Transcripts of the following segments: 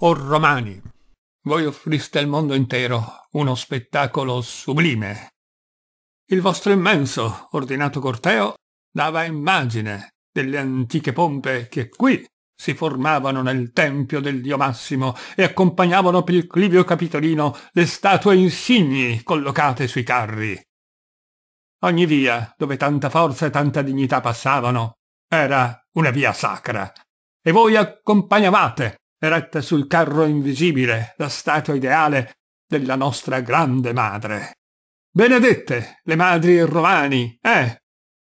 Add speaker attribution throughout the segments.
Speaker 1: O Romani, voi offriste al mondo intero uno spettacolo sublime. Il vostro immenso, ordinato corteo dava immagine delle antiche pompe che qui si formavano nel tempio del Dio Massimo e accompagnavano per il clivio capitolino le statue insigni collocate sui carri. Ogni via dove tanta forza e tanta dignità passavano era una via sacra, e voi accompagnavate eretta sul carro invisibile, la statua ideale della nostra grande madre. Benedette le madri romani, eh!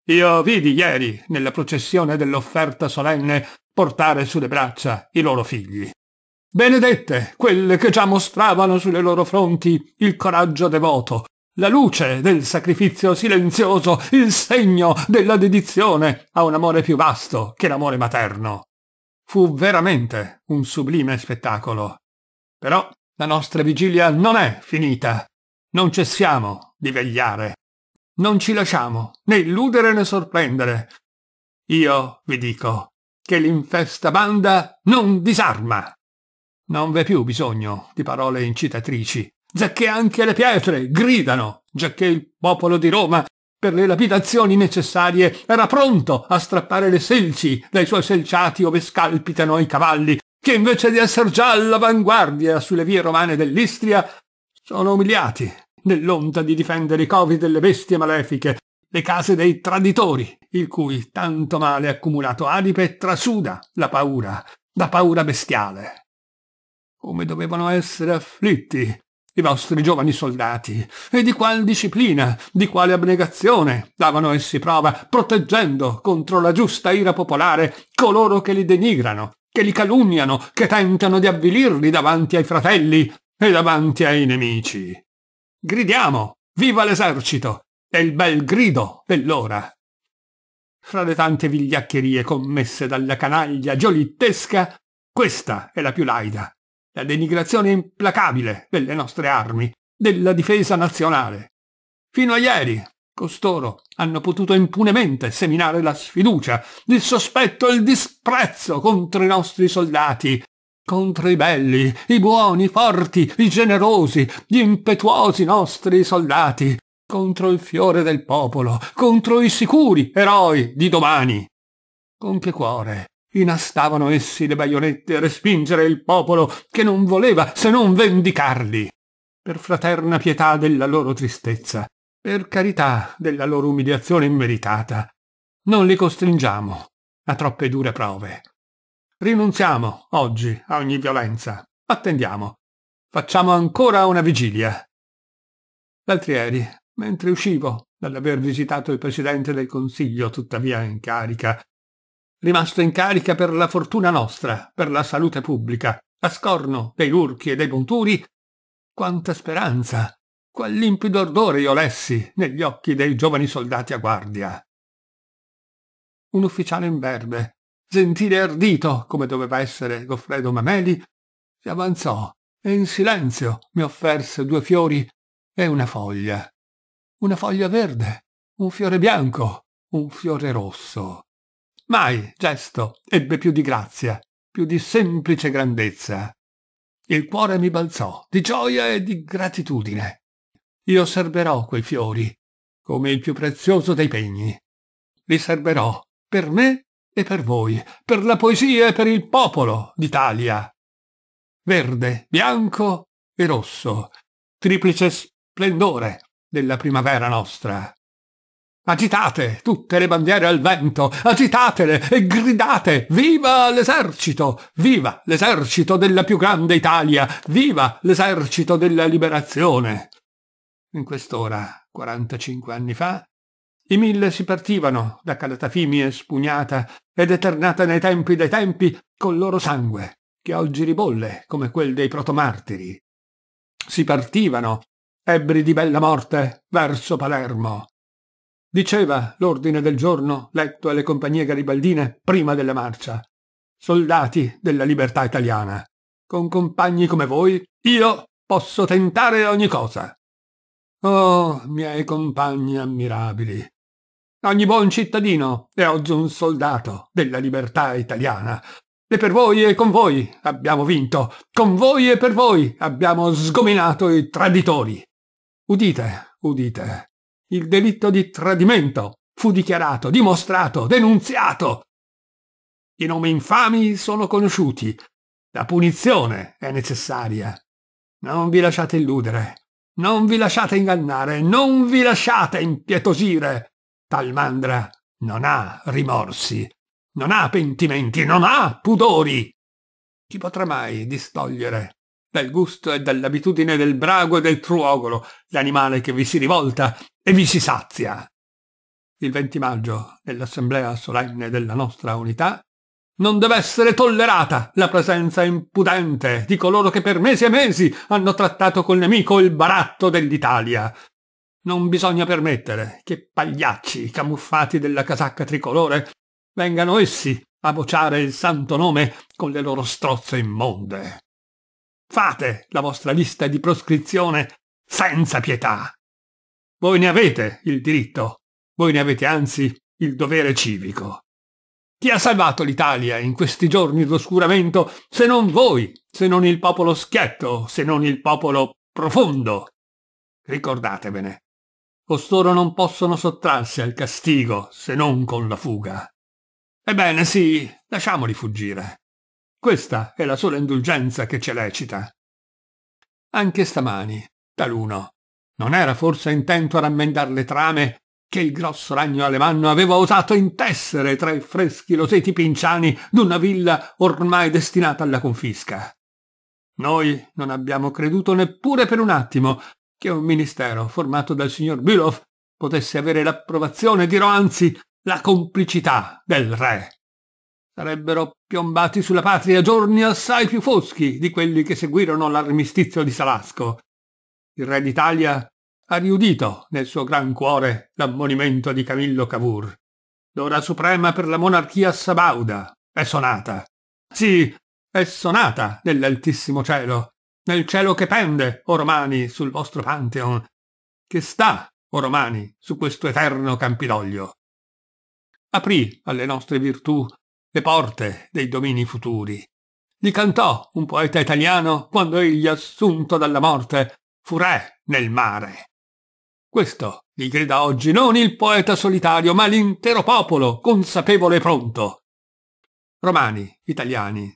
Speaker 1: Io vidi ieri, nella processione dell'offerta solenne, portare sulle braccia i loro figli. Benedette quelle che già mostravano sulle loro fronti il coraggio devoto, la luce del sacrificio silenzioso, il segno della dedizione a un amore più vasto che l'amore materno. Fu veramente un sublime spettacolo. Però la nostra vigilia non è finita. Non cessiamo di vegliare. Non ci lasciamo né illudere né sorprendere. Io vi dico che l'infesta banda non disarma. Non v'è più bisogno di parole incitatrici, giacché anche le pietre gridano, giacché il popolo di Roma per le lapidazioni necessarie era pronto a strappare le selci dai suoi selciati ove scalpitano i cavalli, che invece di esser già all'avanguardia sulle vie romane dell'Istria, sono umiliati nell'onta di difendere i covi delle bestie malefiche, le case dei traditori, il cui tanto male accumulato adipe trasuda la paura, la paura bestiale. Come dovevano essere afflitti i vostri giovani soldati, e di qual disciplina, di quale abnegazione davano essi prova, proteggendo contro la giusta ira popolare coloro che li denigrano, che li calunniano, che tentano di avvilirli davanti ai fratelli e davanti ai nemici. Gridiamo, viva l'esercito! È il bel grido dell'ora. Fra le tante vigliaccherie commesse dalla canaglia giolittesca, questa è la più laida, la denigrazione implacabile delle nostre armi, della difesa nazionale. Fino a ieri, costoro hanno potuto impunemente seminare la sfiducia, il sospetto e il disprezzo contro i nostri soldati, contro i belli, i buoni, i forti, i generosi, gli impetuosi nostri soldati, contro il fiore del popolo, contro i sicuri eroi di domani. Con che cuore Inastavano essi le baionette a respingere il popolo che non voleva se non vendicarli. Per fraterna pietà della loro tristezza, per carità della loro umiliazione immeritata, non li costringiamo a troppe dure prove. Rinunziamo oggi a ogni violenza. Attendiamo. Facciamo ancora una vigilia. L'altrieri, mentre uscivo dall'aver visitato il Presidente del Consiglio tuttavia in carica, rimasto in carica per la fortuna nostra, per la salute pubblica, a scorno dei lurchi e dei monturi, quanta speranza, qual limpido ardore io lessi negli occhi dei giovani soldati a guardia. Un ufficiale imberbe, gentile e ardito come doveva essere Goffredo Mameli, si avanzò e in silenzio mi offerse due fiori e una foglia. Una foglia verde, un fiore bianco, un fiore rosso mai gesto ebbe più di grazia, più di semplice grandezza. Il cuore mi balzò di gioia e di gratitudine. Io osserverò quei fiori come il più prezioso dei pegni. Li serberò per me e per voi, per la poesia e per il popolo d'Italia. Verde, bianco e rosso, triplice splendore della primavera nostra. Agitate tutte le bandiere al vento, agitatele e gridate Viva l'esercito! Viva l'esercito della più grande Italia! Viva l'esercito della liberazione! In quest'ora, 45 anni fa, i mille si partivano da Calatafimi e spugnata ed eternata nei tempi dei tempi col loro sangue, che oggi ribolle come quel dei protomartiri. Si partivano, ebri di bella morte, verso Palermo Diceva l'ordine del giorno letto alle compagnie garibaldine prima della marcia. Soldati della libertà italiana, con compagni come voi, io posso tentare ogni cosa. Oh, miei compagni ammirabili, Ogni buon cittadino è oggi un soldato della libertà italiana. E per voi e con voi abbiamo vinto, con voi e per voi abbiamo sgominato i traditori. Udite, udite, il delitto di tradimento fu dichiarato, dimostrato, denunziato. I nomi infami sono conosciuti. La punizione è necessaria. Non vi lasciate illudere. Non vi lasciate ingannare. Non vi lasciate impietosire. Talmandra non ha rimorsi. Non ha pentimenti. Non ha pudori. Chi potrà mai distogliere dal gusto e dall'abitudine del brago e del truogolo, l'animale che vi si rivolta e vi si sazia. Il 20 maggio, nell'assemblea solenne della nostra unità, non deve essere tollerata la presenza impudente di coloro che per mesi e mesi hanno trattato col nemico il baratto dell'Italia. Non bisogna permettere che pagliacci camuffati della casacca tricolore vengano essi a vociare il santo nome con le loro strozze immonde. Fate la vostra lista di proscrizione senza pietà. Voi ne avete il diritto, voi ne avete anzi il dovere civico. Chi ha salvato l'Italia in questi giorni d'oscuramento se non voi, se non il popolo schietto, se non il popolo profondo? Ricordatevene, costoro non possono sottrarsi al castigo se non con la fuga. Ebbene sì, lasciamoli fuggire. Questa è la sola indulgenza che ce lecita. Anche stamani, taluno, non era forse intento a rammendar le trame che il grosso ragno alemanno aveva osato intessere tra i freschi loseti pinciani d'una villa ormai destinata alla confisca. Noi non abbiamo creduto neppure per un attimo che un ministero formato dal signor Bülow potesse avere l'approvazione, dirò anzi, la complicità del re sarebbero piombati sulla patria giorni assai più foschi di quelli che seguirono l'armistizio di Salasco. Il re d'Italia ha riudito nel suo gran cuore l'ammonimento di Camillo Cavour. L'ora suprema per la monarchia sabauda è sonata. Sì, è sonata nell'altissimo cielo, nel cielo che pende, o romani, sul vostro Pantheon, che sta, o romani, su questo eterno Campidoglio. Aprì alle nostre virtù le porte dei domini futuri. Gli cantò un poeta italiano quando egli, assunto dalla morte, fu re nel mare. Questo gli grida oggi non il poeta solitario, ma l'intero popolo, consapevole e pronto. Romani, italiani,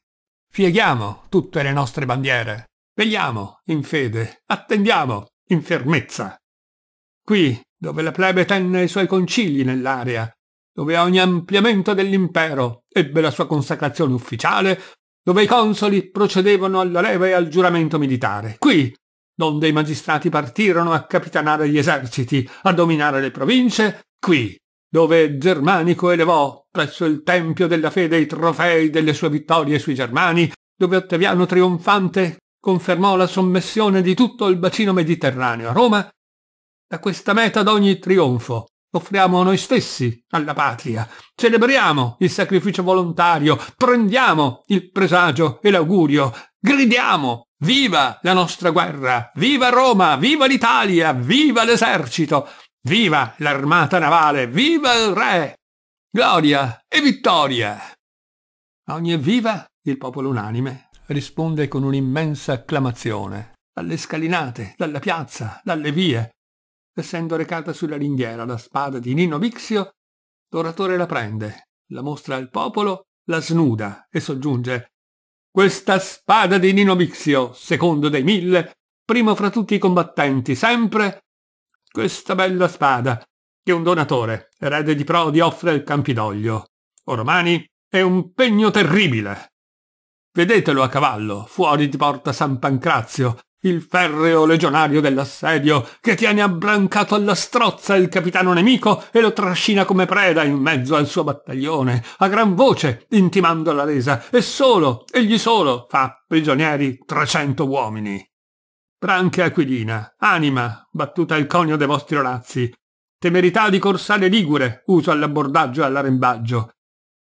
Speaker 1: Pieghiamo tutte le nostre bandiere. Vegliamo in fede, attendiamo in fermezza. Qui, dove la plebe tenne i suoi concili nell'area, dove ogni ampliamento dell'impero ebbe la sua consacrazione ufficiale, dove i consoli procedevano alla leva e al giuramento militare. Qui, donde i magistrati partirono a capitanare gli eserciti, a dominare le province, qui, dove Germanico elevò presso il Tempio della Fede i trofei delle sue vittorie sui Germani, dove Ottaviano trionfante confermò la sommessione di tutto il bacino mediterraneo a Roma, da questa meta d'ogni trionfo, Offriamo noi stessi alla patria, celebriamo il sacrificio volontario, prendiamo il presagio e l'augurio, gridiamo viva la nostra guerra, viva Roma, viva l'Italia, viva l'esercito, viva l'armata navale, viva il re, gloria e vittoria. A ogni evviva il popolo unanime risponde con un'immensa acclamazione, dalle scalinate, dalla piazza, dalle vie, essendo recata sulla ringhiera la spada di Nino Bixio, l'oratore la prende, la mostra al popolo, la snuda e soggiunge «Questa spada di Nino Bixio, secondo dei mille, primo fra tutti i combattenti, sempre questa bella spada, che un donatore, erede di Prodi, offre al Campidoglio. O romani, è un pegno terribile!» Vedetelo a cavallo, fuori di porta San Pancrazio, il ferreo legionario dell'assedio che tiene abbrancato alla strozza il capitano nemico e lo trascina come preda in mezzo al suo battaglione, a gran voce, intimando la resa, e solo, egli solo, fa prigionieri trecento uomini. Branche aquilina, anima, battuta il conio dei vostri orazzi, temerità di corsale ligure, uso all'abbordaggio e all'arembaggio,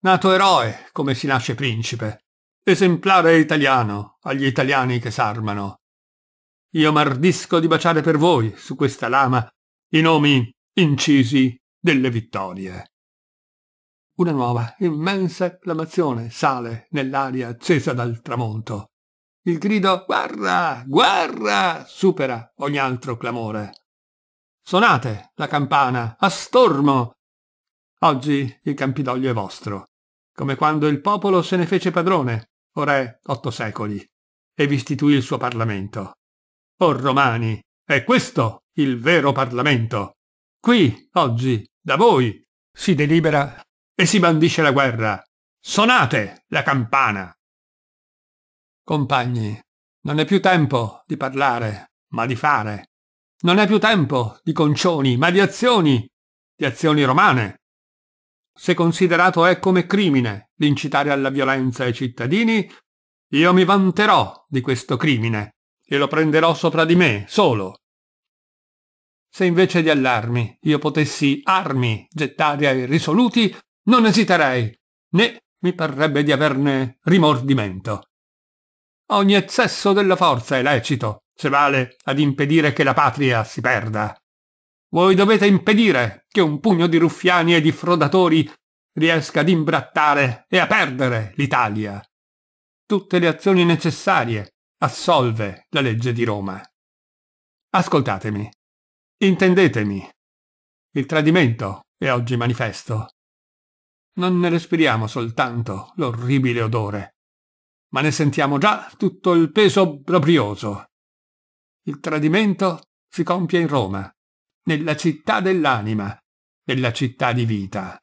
Speaker 1: nato eroe, come si nasce principe, esemplare italiano, agli italiani che s'armano, io m'ardisco di baciare per voi, su questa lama, i nomi incisi delle vittorie. Una nuova, immensa acclamazione sale nell'aria accesa dal tramonto. Il grido guarda, guarda supera ogni altro clamore. Sonate la campana, a stormo! Oggi il Campidoglio è vostro, come quando il popolo se ne fece padrone, ora è otto secoli, e vi istituì il suo Parlamento o romani, è questo il vero Parlamento. Qui, oggi, da voi, si delibera e si bandisce la guerra. Sonate la campana! Compagni, non è più tempo di parlare, ma di fare. Non è più tempo di concioni, ma di azioni, di azioni romane. Se considerato è come crimine l'incitare alla violenza ai cittadini, io mi vanterò di questo crimine e lo prenderò sopra di me, solo. Se invece di allarmi io potessi armi gettare ai risoluti, non esiterei, né mi parrebbe di averne rimordimento. Ogni eccesso della forza è lecito, se vale ad impedire che la patria si perda. Voi dovete impedire che un pugno di ruffiani e di frodatori riesca ad imbrattare e a perdere l'Italia. Tutte le azioni necessarie assolve la legge di Roma. Ascoltatemi. Intendetemi. Il tradimento è oggi manifesto. Non ne respiriamo soltanto l'orribile odore, ma ne sentiamo già tutto il peso obbrobrioso. Il tradimento si compie in Roma, nella città dell'anima, nella città di vita.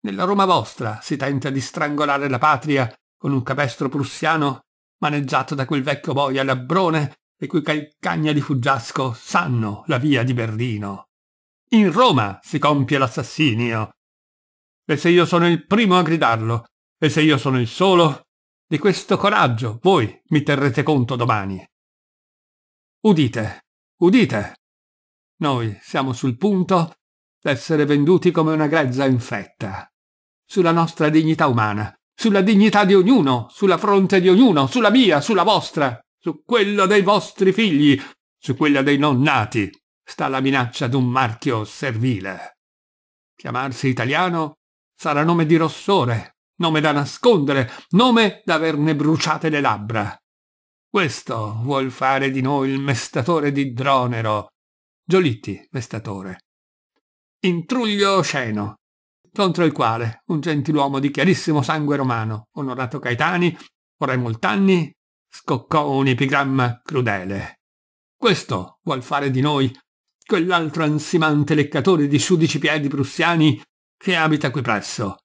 Speaker 1: Nella Roma vostra si tenta di strangolare la patria con un capestro prussiano maneggiato da quel vecchio boia labbrone e cui calcagna di fuggiasco sanno la via di Berlino. In Roma si compie l'assassinio. E se io sono il primo a gridarlo, e se io sono il solo, di questo coraggio voi mi terrete conto domani. Udite, udite. Noi siamo sul punto d'essere venduti come una grezza infetta. Sulla nostra dignità umana, sulla dignità di ognuno, sulla fronte di ognuno, sulla mia, sulla vostra, su quella dei vostri figli, su quella dei non nati, sta la minaccia d'un marchio servile. Chiamarsi italiano sarà nome di rossore, nome da nascondere, nome da averne bruciate le labbra. Questo vuol fare di noi il mestatore di Dronero, Giolitti, mestatore. Intruglio osceno, contro il quale un gentiluomo di chiarissimo sangue romano, onorato Caetani, ora molt'anni, scoccò un epigramma crudele. Questo vuol fare di noi quell'altro ansimante leccatore di sudici piedi prussiani che abita qui presso,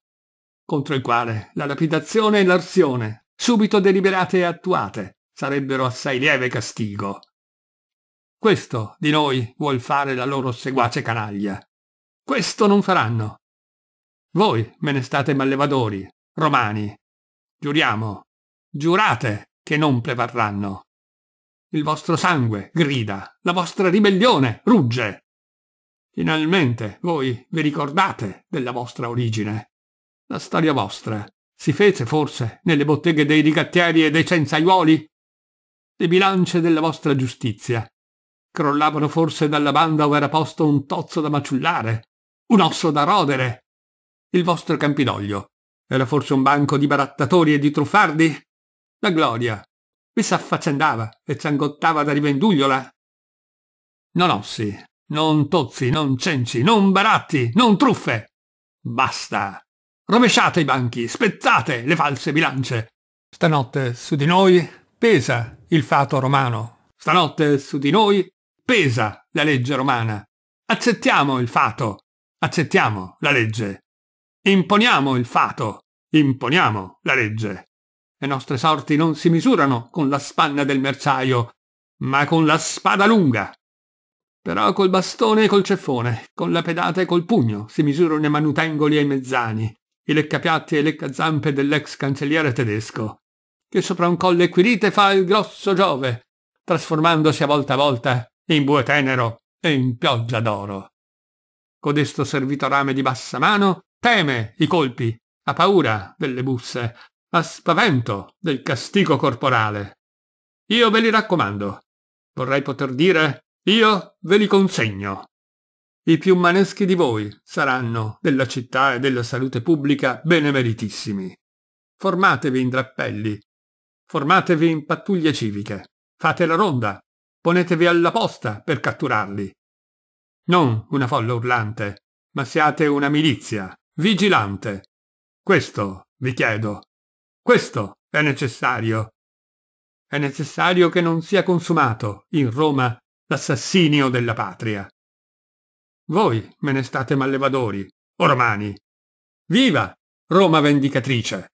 Speaker 1: contro il quale la lapidazione e l'arsione, subito deliberate e attuate, sarebbero assai lieve castigo. Questo di noi vuol fare la loro seguace canaglia. Questo non faranno, voi me ne state mallevadori, romani. Giuriamo, giurate che non prevarranno. Il vostro sangue grida, la vostra ribellione rugge. Finalmente voi vi ricordate della vostra origine. La storia vostra si fece forse nelle botteghe dei rigattieri e dei cenzaiuoli? Le bilance della vostra giustizia crollavano forse dalla banda ove era posto un tozzo da maciullare, un osso da rodere, il vostro Campidoglio. Era forse un banco di barattatori e di truffardi? La gloria! Vi s'affaccendava e ciangottava da rivendugliola. Non ossi, non tozzi, non cenci, non baratti, non truffe! Basta! Rovesciate i banchi, spezzate le false bilance! Stanotte su di noi pesa il fato romano. Stanotte su di noi pesa la legge romana. Accettiamo il fato. Accettiamo la legge. Imponiamo il fato, imponiamo la legge. Le nostre sorti non si misurano con la spanna del merciaio, ma con la spada lunga. Però col bastone e col ceffone, con la pedata e col pugno si misurano i manutengoli e i mezzani, i leccapiatti e leccazampe dell'ex cancelliere tedesco, che sopra un colle equilite fa il grosso Giove, trasformandosi a volta a volta in bue tenero e in pioggia d'oro. Codesto servitorame di bassa mano Teme i colpi, ha paura delle busse, ha spavento del castigo corporale. Io ve li raccomando. Vorrei poter dire, io ve li consegno. I più maneschi di voi saranno, della città e della salute pubblica, benemeritissimi. Formatevi in drappelli, formatevi in pattuglie civiche, fate la ronda, ponetevi alla posta per catturarli. Non una folla urlante, ma siate una milizia, Vigilante. Questo, vi chiedo. Questo è necessario. È necessario che non sia consumato, in Roma, l'assassinio della patria. Voi me ne state mallevadori, o romani. Viva Roma vendicatrice!